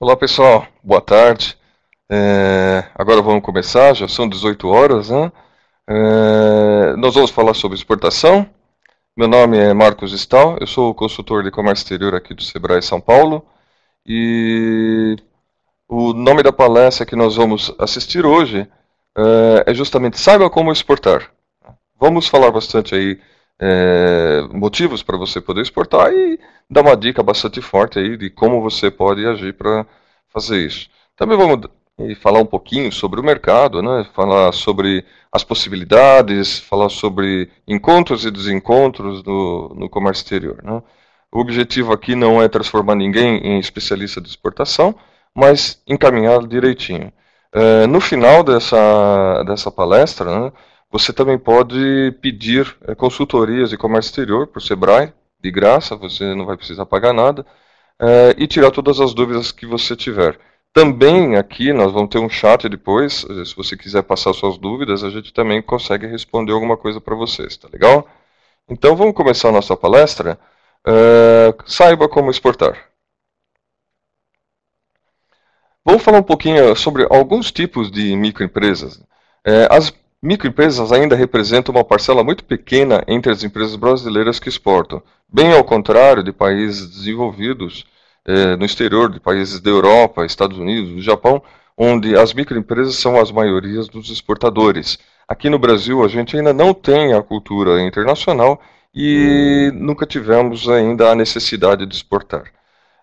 Olá pessoal, boa tarde. É, agora vamos começar, já são 18 horas. Né? É, nós vamos falar sobre exportação. Meu nome é Marcos Stal, eu sou consultor de comércio exterior aqui do Sebrae São Paulo. E o nome da palestra que nós vamos assistir hoje é, é justamente Saiba Como Exportar. Vamos falar bastante aí é, motivos para você poder exportar e dar uma dica bastante forte aí de como você pode agir para fazer isso. Também vamos falar um pouquinho sobre o mercado, né? falar sobre as possibilidades, falar sobre encontros e desencontros no, no comércio exterior. Né? O objetivo aqui não é transformar ninguém em especialista de exportação, mas encaminhar direitinho. É, no final dessa, dessa palestra, né, você também pode pedir é, consultorias de comércio exterior para o Sebrae, de graça, você não vai precisar pagar nada, é, e tirar todas as dúvidas que você tiver. Também aqui nós vamos ter um chat depois, é, se você quiser passar suas dúvidas, a gente também consegue responder alguma coisa para vocês, tá legal? Então vamos começar a nossa palestra. É, saiba como exportar. Vou falar um pouquinho sobre alguns tipos de microempresas. Uh, as Microempresas ainda representam uma parcela muito pequena entre as empresas brasileiras que exportam, bem ao contrário de países desenvolvidos eh, no exterior, de países da Europa, Estados Unidos, do Japão, onde as microempresas são as maiorias dos exportadores. Aqui no Brasil, a gente ainda não tem a cultura internacional e nunca tivemos ainda a necessidade de exportar.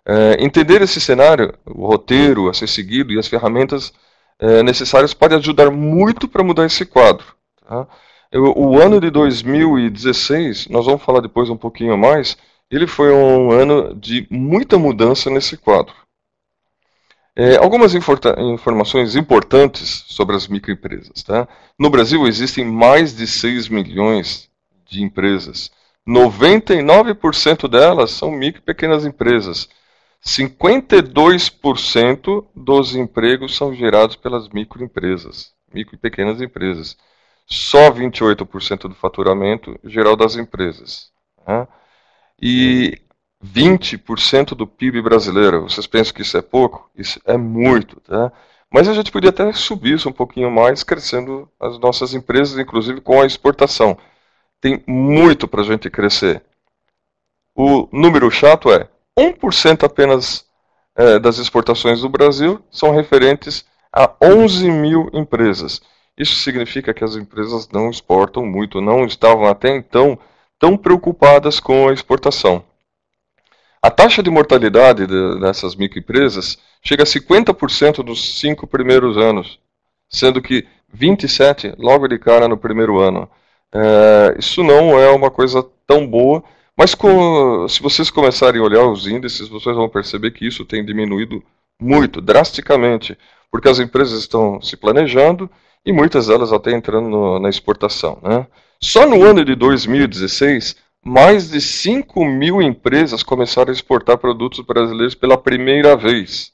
Eh, entender esse cenário, o roteiro a ser seguido e as ferramentas é, necessários pode ajudar muito para mudar esse quadro. Tá? Eu, o ano de 2016, nós vamos falar depois um pouquinho mais, ele foi um ano de muita mudança nesse quadro. É, algumas informações importantes sobre as microempresas. Tá? No Brasil existem mais de 6 milhões de empresas. 99% delas são micro e pequenas empresas. 52% dos empregos são gerados pelas microempresas, micro e pequenas empresas. Só 28% do faturamento geral das empresas. Né? E 20% do PIB brasileiro. Vocês pensam que isso é pouco? Isso é muito. Tá? Mas a gente podia até subir isso um pouquinho mais, crescendo as nossas empresas, inclusive com a exportação. Tem muito para a gente crescer. O número chato é 1% apenas é, das exportações do Brasil são referentes a 11 mil empresas. Isso significa que as empresas não exportam muito, não estavam até então tão preocupadas com a exportação. A taxa de mortalidade de, dessas microempresas chega a 50% nos cinco primeiros anos, sendo que 27% logo de cara no primeiro ano. É, isso não é uma coisa tão boa mas com, se vocês começarem a olhar os índices, vocês vão perceber que isso tem diminuído muito, drasticamente, porque as empresas estão se planejando e muitas delas até entrando no, na exportação. Né? Só no ano de 2016, mais de 5 mil empresas começaram a exportar produtos brasileiros pela primeira vez.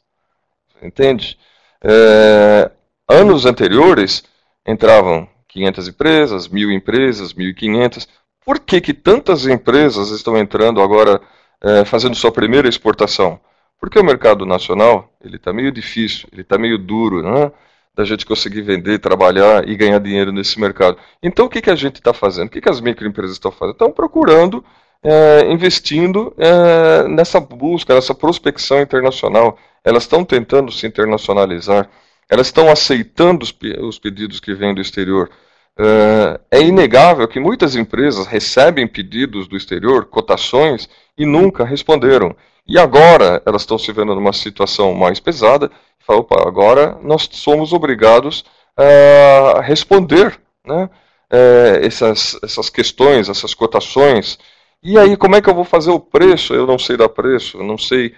Entende? É, anos anteriores, entravam 500 empresas, 1.000 empresas, 1.500, por que, que tantas empresas estão entrando agora é, fazendo sua primeira exportação? Porque o mercado nacional ele está meio difícil, ele está meio duro, né? da gente conseguir vender, trabalhar e ganhar dinheiro nesse mercado. Então o que, que a gente está fazendo? O que, que as microempresas estão fazendo? Estão procurando, é, investindo é, nessa busca, nessa prospecção internacional. Elas estão tentando se internacionalizar, elas estão aceitando os, os pedidos que vêm do exterior. É, é inegável que muitas empresas recebem pedidos do exterior, cotações, e nunca responderam. E agora elas estão se vendo numa situação mais pesada. E falam, opa, agora nós somos obrigados é, a responder né, é, essas, essas questões, essas cotações. E aí, como é que eu vou fazer o preço? Eu não sei dar preço, eu não sei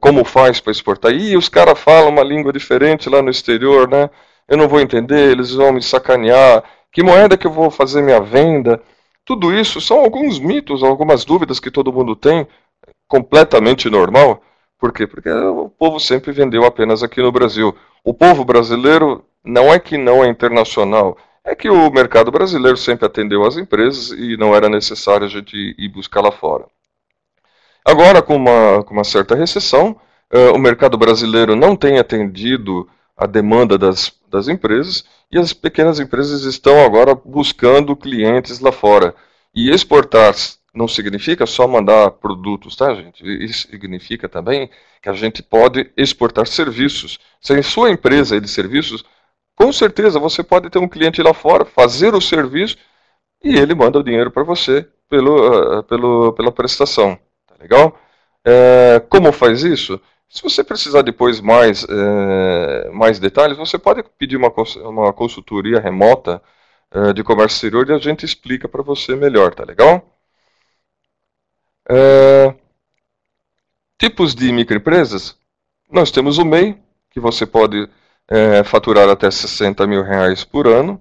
como faz para exportar. E os caras falam uma língua diferente lá no exterior, né? Eu não vou entender, eles vão me sacanear que moeda que eu vou fazer minha venda. Tudo isso são alguns mitos, algumas dúvidas que todo mundo tem, completamente normal. Por quê? Porque o povo sempre vendeu apenas aqui no Brasil. O povo brasileiro não é que não é internacional, é que o mercado brasileiro sempre atendeu as empresas e não era necessário a gente ir buscar lá fora. Agora, com uma, com uma certa recessão, uh, o mercado brasileiro não tem atendido a demanda das, das empresas e as pequenas empresas estão agora buscando clientes lá fora. E exportar não significa só mandar produtos, tá, gente? Isso significa também que a gente pode exportar serviços. Se em sua empresa é de serviços, com certeza você pode ter um cliente lá fora, fazer o serviço e ele manda o dinheiro para você pelo, ah, pelo, pela prestação. Tá legal? É, como faz isso? Se você precisar depois mais, é, mais detalhes, você pode pedir uma, uma consultoria remota é, de comércio exterior e a gente explica para você melhor, tá legal? É, tipos de microempresas, nós temos o MEI, que você pode faturar até 60 mil reais por ano.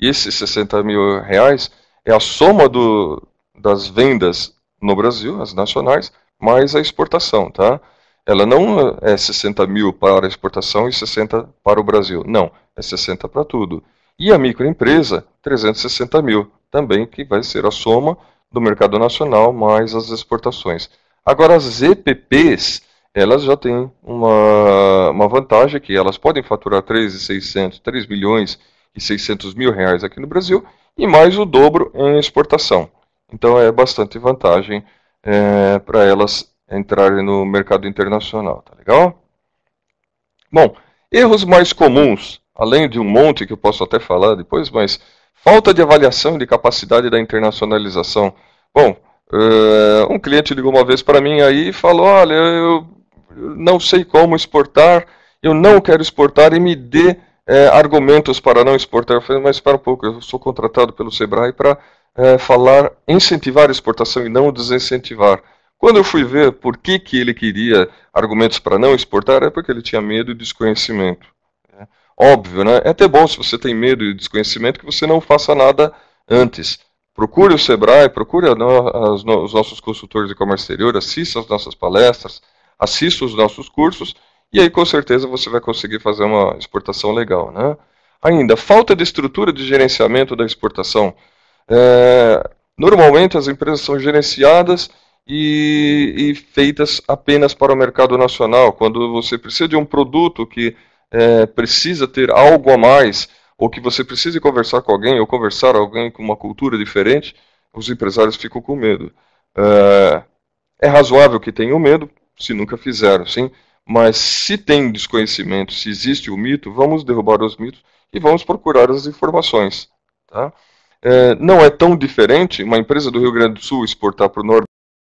E esses 60 mil reais é a soma do, das vendas no Brasil, as nacionais, mais a exportação, tá? Ela não é 60 mil para exportação e 60 para o Brasil. Não, é 60 para tudo. E a microempresa, 360 mil, também que vai ser a soma do mercado nacional mais as exportações. Agora, as EPPs, elas já têm uma, uma vantagem que elas podem faturar 3,600, 3 milhões e 600 mil reais aqui no Brasil e mais o dobro em exportação. Então é bastante vantagem é, para elas entrar no mercado internacional, tá legal? Bom, erros mais comuns, além de um monte que eu posso até falar depois, mas falta de avaliação de capacidade da internacionalização. Bom, uh, um cliente ligou uma vez para mim aí e falou, olha, eu não sei como exportar, eu não quero exportar e me dê é, argumentos para não exportar. Eu falei, mas espera um pouco, eu sou contratado pelo Sebrae para é, eh, falar, incentivar a exportação e não desincentivar. Quando eu fui ver por que, que ele queria argumentos para não exportar, é porque ele tinha medo e desconhecimento. É óbvio, né? É até bom se você tem medo e desconhecimento que você não faça nada antes. Procure o Sebrae, procure no, no, os nossos consultores de comércio exterior, assista as nossas palestras, assista os nossos cursos e aí com certeza você vai conseguir fazer uma exportação legal, né? Ainda, falta de estrutura de gerenciamento da exportação. É, normalmente as empresas são gerenciadas e, e feitas apenas para o mercado nacional. Quando você precisa de um produto que é, precisa ter algo a mais, ou que você precise conversar com alguém, ou conversar com alguém com uma cultura diferente, os empresários ficam com medo. É, é razoável que tenham medo, se nunca fizeram, sim, mas se tem desconhecimento, se existe o mito, vamos derrubar os mitos e vamos procurar as informações. Tá? É, não é tão diferente uma empresa do Rio Grande do Sul exportar para o norte